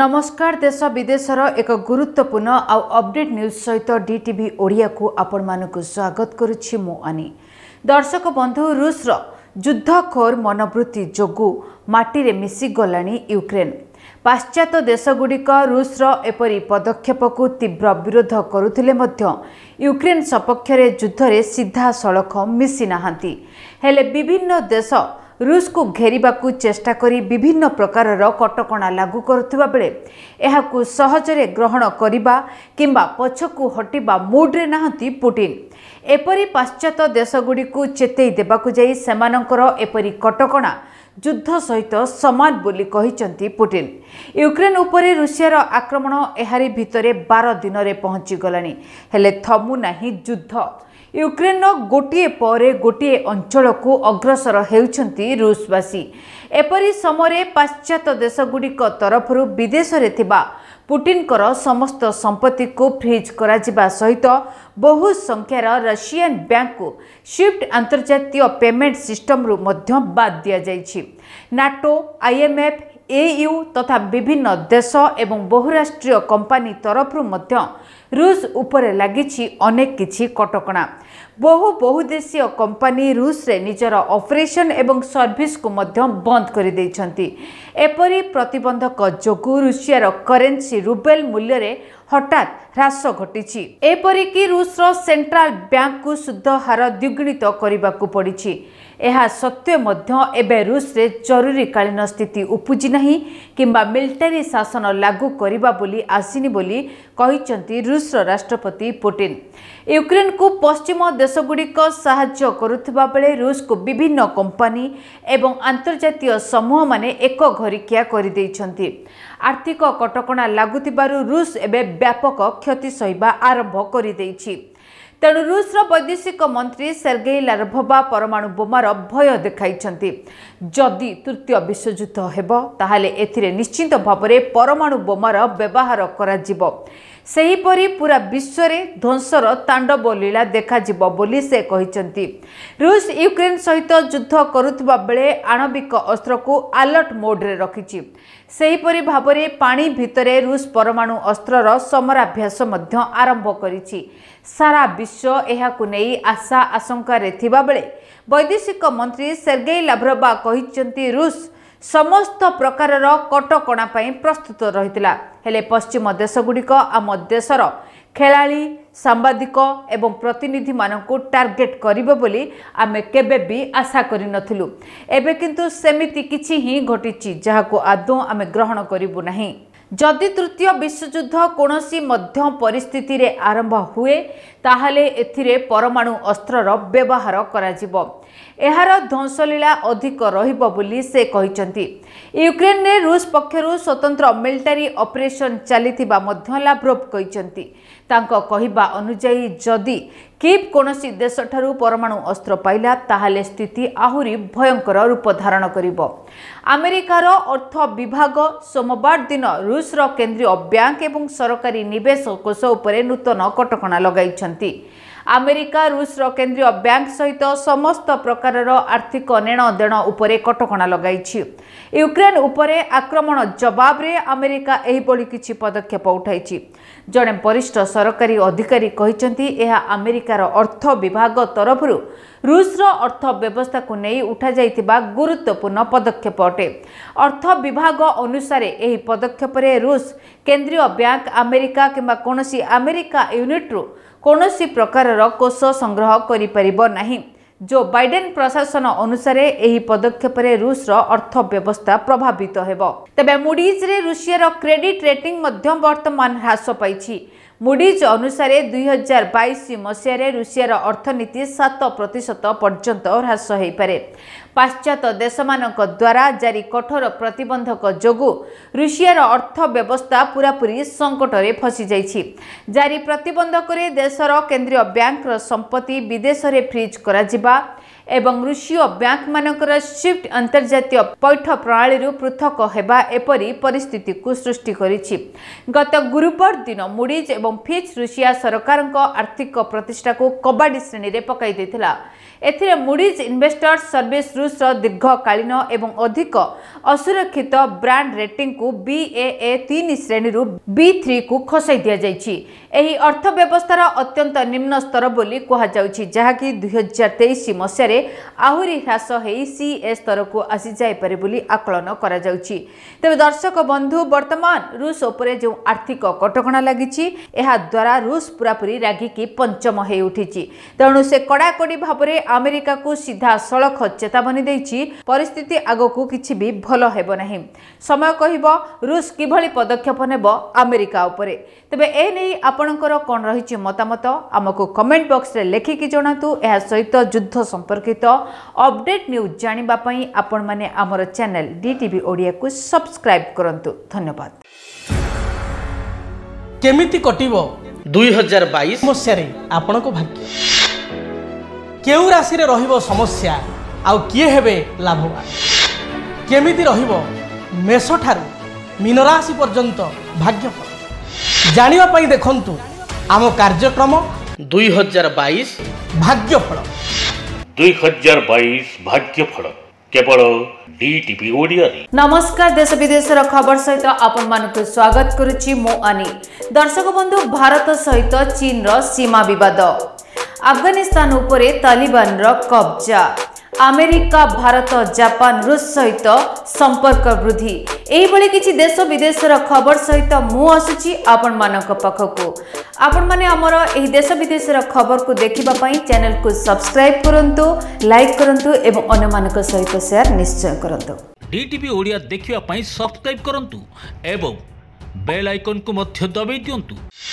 ନମସ୍କାର ଦେଶ ବିଦେଶର ଏକ ଗୁରୁତ୍ୱପୂର୍ଣ୍ଣ ଆଉ ଅପଡେଟ୍ ନ୍ୟୁଜ୍ ସହିତ ଡି ଟିଭି ଓଡ଼ିଆକୁ ଆପଣମାନଙ୍କୁ ସ୍ୱାଗତ କରୁଛି ମୁଁ ଅନି ଦର୍ଶକ ବନ୍ଧୁ ରୁଷର ଯୁଦ୍ଧଖୋର ମନୋବୃତ୍ତି ଯୋଗୁଁ ମାଟିରେ ମିଶିଗଲାଣି ୟୁକ୍ରେନ୍ ପାଶ୍ଚାତ୍ୟ ଦେଶଗୁଡ଼ିକ ରୁଷର ଏପରି ପଦକ୍ଷେପକୁ ତୀବ୍ର ବିରୋଧ କରୁଥିଲେ ମଧ୍ୟ ୟୁକ୍ରେନ୍ ସପକ୍ଷରେ ଯୁଦ୍ଧରେ ସିଧାସଳଖ ମିଶିନାହାନ୍ତି ହେଲେ ବିଭିନ୍ନ ଦେଶ ରୁଷକୁ ଘେରିବାକୁ ଚେଷ୍ଟା କରି ବିଭିନ୍ନ ପ୍ରକାରର କଟକଣା ଲାଗୁ କରୁଥିବା ବେଳେ ଏହାକୁ ସହଜରେ ଗ୍ରହଣ କରିବା କିମ୍ବା ପଛକୁ ହଟିବା ମୁଡ଼୍ରେ ନାହାନ୍ତି ପୁଟିନ୍ ଏପରି ପାଶ୍ଚାତ୍ୟ ଦେଶଗୁଡ଼ିକୁ ଚେତେଇ ଦେବାକୁ ଯାଇ ସେମାନଙ୍କର ଏପରି କଟକଣା ଯୁଦ୍ଧ ସହିତ ସମାନ ବୋଲି କହିଛନ୍ତି ପୁଟିନ ୟୁକ୍ରେନ ଉପରେ ରୁଷିଆର ଆକ୍ରମଣ ଏହାରି ଭିତରେ ବାର ଦିନରେ ପହଞ୍ଚିଗଲାଣି ହେଲେ ଥମୁନାହିଁ ଯୁଦ୍ଧ ୟୁକ୍ରେନର ଗୋଟିଏ ପରେ ଗୋଟିଏ ଅଞ୍ଚଳକୁ ଅଗ୍ରସର ହେଉଛନ୍ତି ରୁଷବାସୀ ଏପରି ସମୟରେ ପାଶ୍ଚାତ୍ୟ ଦେଶଗୁଡ଼ିକ ତରଫରୁ ବିଦେଶରେ ଥିବା ପୁଟିନଙ୍କର ସମସ୍ତ ସମ୍ପତ୍ତିକୁ ଫ୍ରିଜ୍ କରାଯିବା ସହିତ ବହୁ ସଂଖ୍ୟାର ରଷିଆନ୍ ବ୍ୟାଙ୍କକୁ ସ୍ୱିଫ୍ଟ ଆନ୍ତର୍ଜାତୀୟ ପେମେଣ୍ଟ ସିଷ୍ଟମରୁ ମଧ୍ୟ ବାଦ୍ ଦିଆଯାଇଛି ନାଟୋ ଆଇଏମ୍ଏଫ୍ ଏ ୟୁ ତଥା ବିଭିନ୍ନ ଦେଶ ଏବଂ ବହୁରାଷ୍ଟ୍ରୀୟ କମ୍ପାନୀ ତରଫରୁ ମଧ୍ୟ ରୁଷ ଉପରେ ଲାଗିଛି ଅନେକ କିଛି କଟକଣା ବହୁ ବହୁଦେଶୀୟ କମ୍ପାନୀ ରୁଷରେ ନିଜର ଅପରେସନ୍ ଏବଂ ସର୍ଭିସ୍କୁ ମଧ୍ୟ ବନ୍ଦ କରିଦେଇଛନ୍ତି ଏପରି ପ୍ରତିବନ୍ଧକ ଯୋଗୁଁ ରୁଷିଆର କରେନ୍ସି ରୁବେଲ୍ ମୂଲ୍ୟରେ ହଠାତ୍ ହ୍ରାସ ଘଟିଛି ଏପରିକି ରୁଷର ସେଣ୍ଟ୍ରାଲ୍ ବ୍ୟାଙ୍କକୁ ସୁଧ ହାର ଦ୍ୱିଗୁଣିତ କରିବାକୁ ପଡ଼ିଛି ଏହା ସତ୍ତ୍ୱେ ମଧ୍ୟ ଏବେ ରୁଷରେ ଜରୁରୀକାଳୀନ ସ୍ଥିତି ଉପୁଜି ନାହିଁ କିମ୍ବା ମିଲିଟାରୀ ଶାସନ ଲାଗୁ କରିବା ବୋଲି ଆସିନି ବୋଲି କହିଛନ୍ତି ରୁଷର ରାଷ୍ଟ୍ରପତି ପୁଟିନ୍ ୟୁକ୍ରେନ୍କୁ ପଶ୍ଚିମ ଦେଶ ଦେଶଗୁଡ଼ିକ ସାହାଯ୍ୟ କରୁଥିବା ବେଳେ ରୁଷକୁ ବିଭିନ୍ନ କମ୍ପାନୀ ଏବଂ ଆନ୍ତର୍ଜାତୀୟ ସମୂହମାନେ ଏକ ଘରିକିଆ କରିଦେଇଛନ୍ତି ଆର୍ଥିକ କଟକଣା ଲାଗୁଥିବାରୁ ରୁଷ ଏବେ ବ୍ୟାପକ କ୍ଷତି ସହିବା ଆରମ୍ଭ କରିଦେଇଛି ତେଣୁ ରୁଷର ବୈଦେଶିକ ମନ୍ତ୍ରୀ ସେର୍ଗେଇ ଲାର୍ଭବା ପରମାଣୁ ବୋମାର ଭୟ ଦେଖାଇଛନ୍ତି ଯଦି ତୃତୀୟ ବିଶ୍ୱଯୁଦ୍ଧ ହେବ ତାହେଲେ ଏଥିରେ ନିଶ୍ଚିତ ଭାବରେ ପରମାଣୁ ବୋମାର ବ୍ୟବହାର କରାଯିବ ସେହିପରି ପୁରା ବିଶ୍ୱରେ ଧ୍ୱଂସର ତାଣ୍ଡବ ଲୀଳା ଦେଖାଯିବ ବୋଲି ସେ କହିଛନ୍ତି ରୁଷ ୟୁକ୍ରେନ୍ ସହିତ ଯୁଦ୍ଧ କରୁଥିବା ବେଳେ ଆଣବିକ ଅସ୍ତ୍ରକୁ ଆଲର୍ଟ ମୋଡ୍ରେ ରଖିଛି ସେହିପରି ଭାବରେ ପାଣି ଭିତରେ ରୁଷ ପରମାଣୁ ଅସ୍ତ୍ରର ସମରାଭ୍ୟାସ ମଧ୍ୟ ଆରମ୍ଭ କରିଛି ସାରା ବିଶ୍ୱ ଏହାକୁ ନେଇ ଆଶା ଆଶଙ୍କାରେ ଥିବାବେଳେ ବୈଦେଶିକ ମନ୍ତ୍ରୀ ସେର୍ଗେଇ ଲାଭ୍ରବା କହିଛନ୍ତି ରୁଷ୍ ସମସ୍ତ ପ୍ରକାରର କଟକଣା ପାଇଁ ପ୍ରସ୍ତୁତ ରହିଥିଲା ହେଲେ ପଶ୍ଚିମ ଦେଶଗୁଡ଼ିକ ଆମ ଦେଶର ଖେଳାଳି ସାମ୍ବାଦିକ ଏବଂ ପ୍ରତିନିଧିମାନଙ୍କୁ ଟାର୍ଗେଟ୍ କରିବ ବୋଲି ଆମେ କେବେ ବି ଆଶା କରିନଥିଲୁ ଏବେ କିନ୍ତୁ ସେମିତି କିଛି ହିଁ ଘଟିଛି ଯାହାକୁ ଆଦୌ ଆମେ ଗ୍ରହଣ କରିବୁ ନାହିଁ ଯଦି ତୃତୀୟ ବିଶ୍ୱଯୁଦ୍ଧ କୌଣସି ମଧ୍ୟ ପରିସ୍ଥିତିରେ ଆରମ୍ଭ ହୁଏ ତାହେଲେ ଏଥିରେ ପରମାଣୁ ଅସ୍ତ୍ରର ବ୍ୟବହାର କରାଯିବ ଏହାର ଧ୍ୱଂସଲୀଳା ଅଧିକ ରହିବ ବୋଲି ସେ କହିଛନ୍ତି ୟୁକ୍ରେନରେ ରୁଷ ପକ୍ଷରୁ ସ୍ୱତନ୍ତ୍ର ମିଲିଟାରୀ ଅପରେସନ ଚାଲିଥିବା ମଧ୍ୟ ଲାଭ୍ରୋଭ୍ କହିଛନ୍ତି ତାଙ୍କ କହିବା ଅନୁଯାୟୀ ଯଦି କିଭ୍ କୌଣସି ଦେଶଠାରୁ ପରମାଣୁ ଅସ୍ତ୍ର ପାଇଲା ତାହେଲେ ସ୍ଥିତି ଆହୁରି ଭୟଙ୍କର ରୂପ ଧାରଣ କରିବ ଆମେରିକାର ଅର୍ଥ ବିଭାଗ ସୋମବାର ଦିନ ରୁଷର କେନ୍ଦ୍ରୀୟ ବ୍ୟାଙ୍କ ଏବଂ ସରକାରୀ ନିବେଶ କୋଷ ଉପରେ ନୂତନ କଟକଣା ଲଗାଇଛନ୍ତି ଆମେରିକା ରୁଷ୍ର କେନ୍ଦ୍ରୀୟ ବ୍ୟାଙ୍କ ସହିତ ସମସ୍ତ ପ୍ରକାରର ଆର୍ଥିକ ନେଣଦେଣ ଉପରେ କଟକଣା ଲଗାଇଛି ୟୁକ୍ରେନ୍ ଉପରେ ଆକ୍ରମଣ ଜବାବରେ ଆମେରିକା ଏହିଭଳି କିଛି ପଦକ୍ଷେପ ଉଠାଇଛି ଜଣେ ବରିଷ୍ଠ ସରକାରୀ ଅଧିକାରୀ କହିଛନ୍ତି ଏହା ଆମେରିକାର ଅର୍ଥ ବିଭାଗ ତରଫରୁ ରୁଷ୍ର ଅର୍ଥ ବ୍ୟବସ୍ଥାକୁ ନେଇ ଉଠାଯାଇଥିବା ଗୁରୁତ୍ୱପୂର୍ଣ୍ଣ ପଦକ୍ଷେପ ଅଟେ ଅର୍ଥ ବିଭାଗ ଅନୁସାରେ ଏହି ପଦକ୍ଷେପରେ ରୁଷ କେନ୍ଦ୍ରୀୟ ବ୍ୟାଙ୍କ ଆମେରିକା କିମ୍ବା କୌଣସି ଆମେରିକା ୟୁନିଟ୍ରୁ କୌଣସି ପ୍ରକାରର କୋଷ ସଂଗ୍ରହ କରିପାରିବ ନାହିଁ জো বাইডেন প্রশাসন অনুসারে এই পদক্ষেপে রুষর অর্থ ব্যবস্থা প্রভাবিত হব তবে মুডিজরে রুষিয়ার ক্রেডিট রেটিং বর্তমান হ্রাস পাইছে মুডিজ অনুসারে দুই হাজার বাইশ মশায় রুষিয়ার অর্থনীতি সাত প্রত পর্যন্ত হ্রাস হয়ে পড়ে ପାଶ୍ଚାତ୍ୟ ଦେଶମାନଙ୍କ ଦ୍ୱାରା ଜାରି କଠୋର ପ୍ରତିବନ୍ଧକ ଯୋଗୁଁ ରୁଷିଆର ଅର୍ଥବ୍ୟବସ୍ଥା ପୂରାପୂରି ସଙ୍କଟରେ ଫସିଯାଇଛି ଜାରି ପ୍ରତିବନ୍ଧକରେ ଦେଶର କେନ୍ଦ୍ରୀୟ ବ୍ୟାଙ୍କର ସମ୍ପତ୍ତି ବିଦେଶରେ ଫ୍ରିଜ୍ କରାଯିବା ଏବଂ ରୁଷୀୟ ବ୍ୟାଙ୍କମାନଙ୍କର ସ୍ୱିଫ୍ଟ ଅନ୍ତର୍ଜାତୀୟ ପୈଠ ପ୍ରଣାଳୀରୁ ପୃଥକ ହେବା ଏପରି ପରିସ୍ଥିତିକୁ ସୃଷ୍ଟି କରିଛି ଗତ ଗୁରୁବାର ଦିନ ମୁଡିଜ୍ ଏବଂ ଫିଚ୍ ରୁଷିଆ ସରକାରଙ୍କ ଆର୍ଥିକ ପ୍ରତିଷ୍ଠାକୁ କବାଡ଼ି ଶ୍ରେଣୀରେ ପକାଇ ଦେଇଥିଲା ଏଥିରେ ମୁଡିଜ୍ ଇନ୍ଭେଷ୍ଟର୍ସ ସର୍ଭିସ୍ ରୁଷ୍ର ଦୀର୍ଘକାଳୀନ ଏବଂ ଅଧିକ ଅସୁରକ୍ଷିତ ବ୍ରାଣ୍ଡ ରେଟିଂକୁ ବି ଏ ଏ ତିନି ଶ୍ରେଣୀରୁ ବି ଥ୍ରୀକୁ ଖସାଇ ଦିଆଯାଇଛି ଏହି ଅର୍ଥବ୍ୟବସ୍ଥାର ଅତ୍ୟନ୍ତ ନିମ୍ନ ସ୍ତର ବୋଲି କୁହାଯାଉଛି ଯାହାକି ଦୁଇହଜାର ତେଇଶ ମସିହାରେ ଆହୁରି ହ୍ରାସ ହୋଇ ସି ଏ ସ୍ତରକୁ ଆସିଯାଇପାରେ ବୋଲି ଆକଳନ କରାଯାଉଛି ତେବେ ଦର୍ଶକ ବନ୍ଧୁ ବର୍ତ୍ତମାନ ରୁଷ ଉପରେ ଯେଉଁ ଆର୍ଥିକ କଟକଣା ଲାଗିଛି ଏହାଦ୍ୱାରା ରୁଷ ପୂରାପୂରି ରାଗିକି ପଞ୍ଚମ ହୋଇଉଠିଛି ତେଣୁ ସେ କଡ଼ାକଡ଼ି ଭାବରେ ଆମେରିକାକୁ ସିଧାସଳଖ ଚେତାବନୀ ଦେଇଛି ପରିସ୍ଥିତି ଆଗକୁ କିଛି ବି ଭଲ ହେବ ନାହିଁ ସମୟ କହିବ ରୁଷ କିଭଳି ପଦକ୍ଷେପ ନେବ ଆମେରିକା ଉପରେ ତେବେ ଏ ନେଇ ଆପଣଙ୍କର କ'ଣ ରହିଛି ମତାମତ ଆମକୁ କମେଣ୍ଟ ବକ୍ସରେ ଲେଖିକି ଜଣାନ୍ତୁ ଏହା ସହିତ ଯୁଦ୍ଧ ସମ୍ପର୍କିତ ଅପଡେଟ୍ ନ୍ୟୁଜ୍ ଜାଣିବା ପାଇଁ ଆପଣମାନେ ଆମର ଚ୍ୟାନେଲ୍ ଡି ଟିଭି ଓଡ଼ିଆକୁ ସବସ୍କ୍ରାଇବ୍ କରନ୍ତୁ ଧନ୍ୟବାଦ କେମିତି କଟିବ ଦୁଇ ହଜାର ବାଇଶ ମସିହାରେ ଆପଣଙ୍କ ଭାଗ୍ୟ କେଉଁ ରାଶିରେ ରହିବ ସମସ୍ୟା ଆଉ କିଏ ହେବେ ଲାଭବାନ କେମିତି ରହିବ ମେଷଠାରୁ ମୀନରାଶି ପର୍ଯ୍ୟନ୍ତ ଭାଗ୍ୟ ଜାଣିବା ପାଇଁ ଦେଖନ୍ତୁ ଆମ କାର୍ଯ୍ୟକ୍ରମ ଦୁଇ ହଜାର ବାଇଶ ଭାଗ୍ୟଫଳ ଦୁଇ ହଜାର ବାଇଶ ଭାଗ୍ୟଫଳ କେବଳ ନମସ୍କାର ଦେଶ ବିଦେଶର ଖବର ସହିତ ଆପଣମାନଙ୍କୁ ସ୍ୱାଗତ କରୁଛି ମୁଁ ଅନି ଦର୍ଶକ ବନ୍ଧୁ ଭାରତ ସହିତ ଚୀନର ସୀମା ବିବାଦ ଆଫଗାନିସ୍ତାନ ଉପରେ ତାଲିବାନର କବ୍ଜା ଆମେରିକା ଭାରତ ଜାପାନ ରୁଷ ସହିତ ସମ୍ପର୍କ ବୃଦ୍ଧି ଏହିଭଳି କିଛି ଦେଶ ବିଦେଶର ଖବର ସହିତ ମୁଁ ଆସୁଛି ଆପଣମାନଙ୍କ ପାଖକୁ ଆପଣମାନେ ଆମର ଏହି ଦେଶ ବିଦେଶର ଖବରକୁ ଦେଖିବା ପାଇଁ ଚ୍ୟାନେଲକୁ ସବସ୍କ୍ରାଇବ୍ କରନ୍ତୁ ଲାଇକ୍ କରନ୍ତୁ ଏବଂ ଅନ୍ୟମାନଙ୍କ ସହିତ ସେୟାର ନିଶ୍ଚୟ କରନ୍ତୁ ଡିଟିଭି ଓଡ଼ିଆ ଦେଖିବା ପାଇଁ ସବସ୍କ୍ରାଇବ୍ କରନ୍ତୁ ଏବଂ ବେଲ୍ ଆଇକନ୍କୁ ମଧ୍ୟ ଦବାଇ ଦିଅନ୍ତୁ